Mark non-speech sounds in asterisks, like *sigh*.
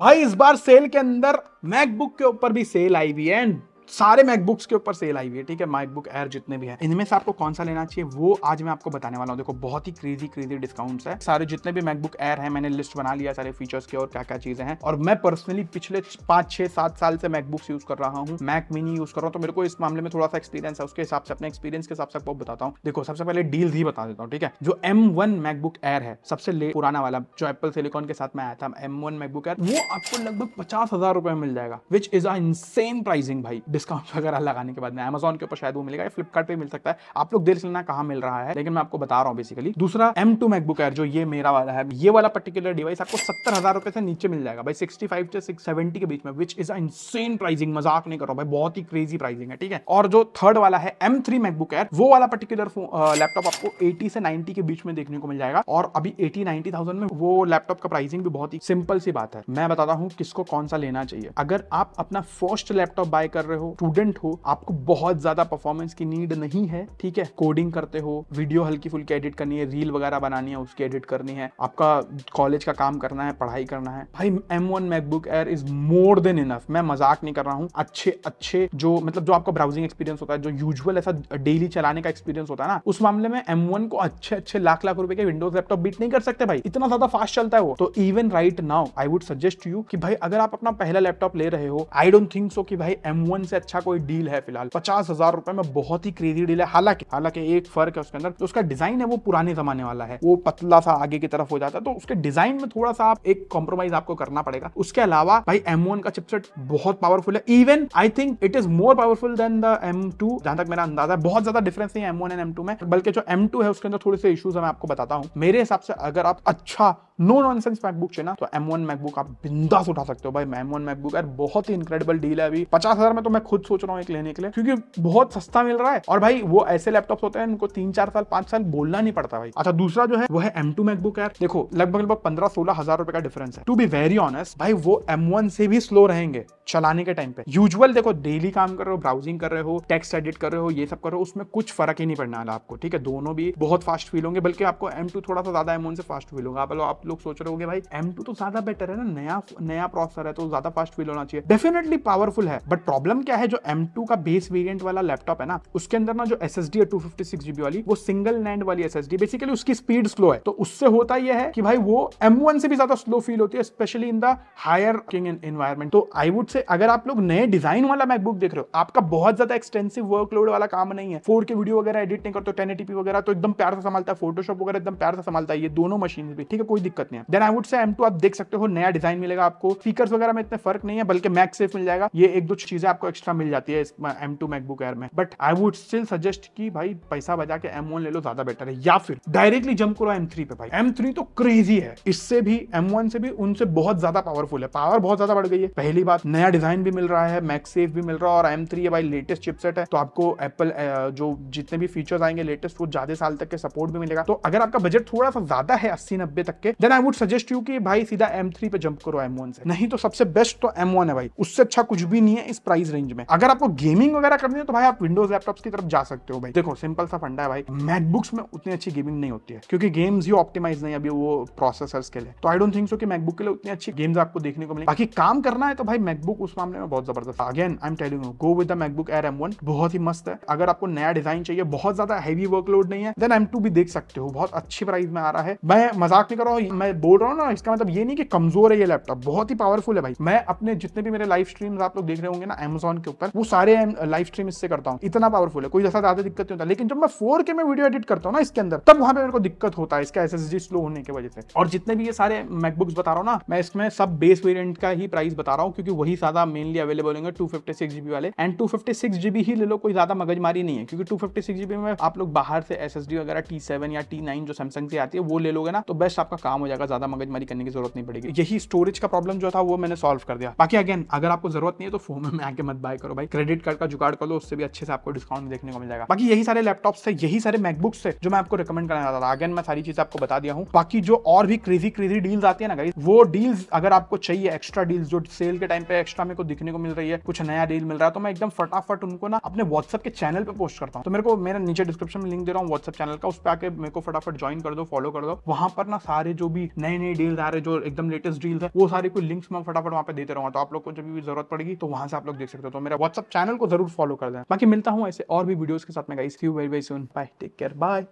भाई इस बार सेल के अंदर मैकबुक के ऊपर भी सेल आई हुई है एंड सारे मैकबुक्स के ऊपर सेल आई हुई है ठीक है मैकबुक एयर जितने भी है इनमें से आपको कौन सा लेना चाहिए वो आज मैं आपको बताने वाला हूँ देखो बहुत ही क्रेजी क्रेजी डिस्काउंट्स है सारे जितने भी मैकबुक एयर है मैंने लिस्ट बना लिया सारे फीचर्स के और क्या क्या चीजें हैं और मैं पर्सनली पिछले पांच छह सात साल से मैकबुक्स यूज कर रहा हूँ मैक मिनी यूज कर रहा हूँ तो मेरे को इस मामले में थोड़ा सा एक्सपीरियंस है उसके हिसाब से अपने एक्सपीरियंस के हिसाब से आपको बताता हूँ देखो सबसे पहले डील ही बता देता हूँ ठीक है जो एम वन मैकबुक एयर है सबसे पुराना वाला जो एप्पल सिलिकॉन के साथ में आया था एम वन मैकबुक एयर वो आपको लगभग पचास हजार रुपए मिल जाएगा विच इज अ प्राइसिंग भाई डिस्काउंट *laughs* वगैरह लगाने के बाद में अमेजोन के ऊपर शायद वो मिलेगा या फ्लिपकार्ट मिल सकता है आप लोग देख लेना कहाँ मिल रहा है लेकिन मैं आपको बता रहा हूँ बेसिकली दूसरा एम टू मैकबुक एयर जो ये मेरा वाला है ये वाला पर्टिकुलर डिवाइस आपको सत्तर हजार रुपए से नीचे मिल जाएगा भाई सिक्सटी फाइव से सिक्स सेवेंटी के बीच में विच इज इनसेन प्राइसिंग मजाक नहीं कर रहा भाई बहुत ही क्रेजी प्राइसिंग है ठीक है और जो थर्ड वाला है एम थ्री मैकबुक एयर वो वाला पर्टिकुलर लैपटॉप आपको एटी से नाइनटी के बीच में देखने को मिल जाएगा और अभी एटी नाइनटी थाउजेंड में वो लैपटॉप का प्राइसिंग भी बहुत ही सिंपल सी बात है मैं बताता हूँ किसको कौन सा लेना चाहिए अगर आप अपना फर्स्ट लैपटॉप बाय कर रहे हो हो स्टूडेंट हो आपको बहुत ज्यादा परफॉर्मेंस की नीड नहीं है ठीक है कोडिंग करते हो वीडियो हल्की फुल्की एडिट करनी है रील वगैरह बनानी है उसकी एडिट करनी है आपका कॉलेज का काम करना है पढ़ाई करना है भाई M one MacBook Air is more than enough मैं मजाक नहीं कर रहा हूँ अच्छे अच्छे जो मतलब जो आपका ब्राउजिंग एक्सपीरियंस होता है जो यूजुअल ऐसा डेली चलाने का एक्सपीरियंस होता है ना उस मामले में एम वन को अच्छे अच्छे लाख लाख रुपए के विंडोज लैपटॉप बीट नहीं कर सकते भाई इतना ज्यादा फास्ट चलता है वो तो even right now I would suggest you कि भाई अगर आप अपना पहला लैपटॉप ले रहे हो आई डोंट थिंक सो कि भाई एम वन से इससे अच्छा कोई डील है फिलहाल पचास हजार रुपए में बहुत ही क्रेजी डील है हालांकि हालांकि एक फर्क है उसके अंदर तो उसका डिजाइन है वो पुराने जमाने वाला है वो पतला सा आगे की तरफ हो जाता है तो उसके डिजाइन में थोड़ा सा आप एक कॉम्प्रोमाइज आपको करना पड़ेगा उसके अलावा भाई एम का चिपसेट बहुत पावरफुल है even I think it is more powerful than the M two जहां तक मेरा अंदाजा है बहुत ज्यादा डिफरेंस नहीं है एम एंड एम में बल्कि जो एम है उसके अंदर थोड़े से इशूज मैं आपको बताता हूँ मेरे हिसाब से अगर आप अच्छा नो नॉन सेंस मैकबुक चाहिए ना तो एम वन मैकबुक आप बिंदास उठा सकते हो भाई वन मैकबुक यार बहुत ही इनक्रेडिबल डील है अभी पचास हजार में तो मैं खुद सोच रहा हूँ एक लेने के लिए क्योंकि बहुत सस्ता मिल रहा है और भाई वो ऐसे लैपटॉप होते हैं उनको तीन चार साल पांच साल बोलना नहीं पड़ता भाई अच्छा दूसरा जो है वो है एम टू मैकबुक एयर देखो लगभग लगभग पंद्रह सोलह हजार रुपए का डिफरेंस है टू बी वेरी ऑनेस्ट भाई वो एम वन से भी स्लो रहेंगे चलाने के टाइम पे यूजुअल देखो डेली काम कर रहे हो ब्राउजिंग कर रहे हो टेक्स्ट एडिट कर रहे हो ये सब कर रहे हो उसमें कुछ फर्क ही नहीं पड़ने वाला आपको ठीक है दोनों भी बहुत फास्ट फील होंगे बल्कि आपको एम टू थोड़ा सा ज्यादा एम वन से फास्ट फील होगा आप, आप लोग सोच रहे होगे भाई एम टू तो ज्यादा बेटर है ना नया नया प्रोसेसर है तो ज्यादा फास्ट फील होना चाहिए डेफिनेटली पावरफुल है बट प्रॉब्लम क्या क्या है जो M2 का बेस वेरिएंट वाला लैपटॉप है ना उसके अंदर ना जो एस एस डी है टू फिफ्टी वाली वो सिंगल नैंड वाली एस बेसिकली उसकी स्पीड स्लो है तो उससे होता यह है कि भाई वो एम से भी ज्यादा स्लो फील होती है specially in the higher king environment तो आई वुड से अगर आप लोग नए डिजाइन वाला मैकबुक देख रहे हो आपका बहुत ज्यादा एक्सटेंसिव वर्कलोड वाला काम नहीं है फोर के वीडियो वगैरह एडिट नहीं करते टेन एटीपी वगैरह तो एकदम प्यार से संभालता है फोटोशॉप वगैरह एकदम प्यार से संभालता है ये दोनों मशीन भी ठीक है कोई दिक्कत नहीं है then I would say M आप देख सकते हो नया डिजाइन मिलेगा आपको स्पीकर वगैरह में इतने फर्क नहीं है बल्कि मैक सेफ मिल जाएगा ये एक दो चीजें आपको एक्स्ट्रा मिल जाती है इस एम टू मैकबुक एयर में but I would still suggest कि भाई पैसा बजा के एम वन ले लो ज्यादा बेटर है या फिर डायरेक्टली जंप करो एम थ्री पे भाई एम थ्री तो क्रेजी है इससे भी एम वन से भी उनसे बहुत ज्यादा पावरफुल है पावर बहुत ज्यादा बढ़ गई है पहली बात नया डिजाइन भी मिल रहा है सेफ भी मिल रहा है और एम थ्री भाई लेटेस्ट चिपसेट है तो आपको एप्पल जो जितने भी फीचर्स आएंगे लेटेस्ट वो ज्यादा साल तक के सपोर्ट भी मिलेगा तो अगर आपका बजट थोड़ा सा ज्यादा है अस्सी नब्बे तक के then I would suggest you कि भाई सीधा एम थ्री पे जंप करो एम वन से नहीं तो सबसे बेस्ट तो एम वन है भाई उससे अच्छा कुछ भी नहीं है इस प्राइस रेंज में अगर आपको गेमिंग वगैरह करनी है तो भाई आप विंडोज लैपटॉप की तरफ जा सकते हो भाई देखो सिंपल सा फंडा है भाई मैकबुक्स में उतनी अच्छी गेमिंग नहीं होती है क्योंकि गेम्स ही ऑप्टिमाइज नहीं अभी वो प्रोसेसर्स के लिए तो आई डोंट थिंक सो कि मैकबुक के लिए उतनी अच्छी गेम्स आपको देखने को मिले बाकी काम करना है तो भाई मैकबुक उस मामले में बहुत जबरदस्त again I am telling you go with the MacBook Air M बहुत ही मस्त है अगर आपको नया डिजाइन चाहिए बहुत ज्यादा हैवी वर्कलोड नहीं है देन एम टू भी देख सकते हो बहुत अच्छी प्राइस में आ रहा है मैं मजाक नहीं कर रहा हूँ मैं बोल रहा हूँ ना इसका मतलब ये नहीं कि कमजोर है ये लैपटॉप बहुत ही पावरफुल है भाई मैं अपने जितने भी मेरे लाइव स्ट्रीम्स आप लोग देख रहे होंगे ना एमेजोन के ऊपर वो सारे लाइव स्ट्रीम इससे करता हूँ इतना पावरफुल है कोई जैसा ज्यादा दिक्कत नहीं होता लेकिन जब मैं फोर के में वीडियो एडिट करता हूँ ना इसके अंदर तब वहां पे मेरे को दिक्कत होता है इसका एस स्लो होने की वजह से और जितने भी ये सारे मैकबुक्स बता रहा हूँ ना मैं इसमें सब बेस वेरियंट का ही प्राइस बता रहा हूँ क्योंकि वही ज्यादा मेनली अवेलेबल होंगे टू वाले एंड टू ही ले लो कोई ज्यादा मगजमारी नहीं है क्योंकि टू में आप लोग बाहर से एस वगैरह टी या टी जो सैमसंग से आती है वो ले लोगे ना तो बेस्ट आपका काम हो जाएगा ज्यादा मगजमारी करने की जरूरत नहीं पड़ेगी यही स्टोरेज का प्रॉब्लम जो था वो मैंने सॉल्व कर दिया बाकी अगेन अगर आपको जरूरत नहीं है तो फोन में आके मत बाय करो भाई क्रेडिट कार्ड का जुगाड़ कर लो उससे भी अच्छे से आपको डिस्काउंट देखने को मिल जाएगा बाकी यही सारे लैपटॉप्स से यही सारे मैकबुक से जो मैं आपको रिकमेंड करना चाहता था अगेन मैं सारी चीज आपको बता दिया हूँ बाकी जो और भी क्रेजी क्रेजी डील्स आती है ना गाइस वो डील्स अगर आपको चाहिए एक्स्ट्रा डील्स जो सेल के टाइम पे एक्स्ट्रा मेरे को दिखने को मिल रही है कुछ नया डील मिल रहा है तो मैं एकदम फटाफट उनको ना अपने व्हाट्सअप के चैनल पे पोस्ट करता हूँ तो मेरे को मेरा नीचे डिस्क्रिप्शन में लिंक दे रहा हूँ व्हाट्सअप चैनल का उस पर आके मेरे को फटाफट ज्वाइन कर दो फॉलो कर दो वहां पर ना सारे जो भी नए नए डील्स आ रहे जो एकदम लेटेस्ट डील्स है वो सारे कोई लिंक्स मैं फटाफट वहाँ पे देते रहूँगा तो आप लोग को जब भी जरूरत पड़ेगी तो वहां से आप लोग देख सकते हो तो मेरा व्हाट्सअप चैनल को जरूर फॉलो कर दे बाकी मिलता हूँ ऐसे और भी वीडियोज के साथ मैं guys you very very soon bye take care bye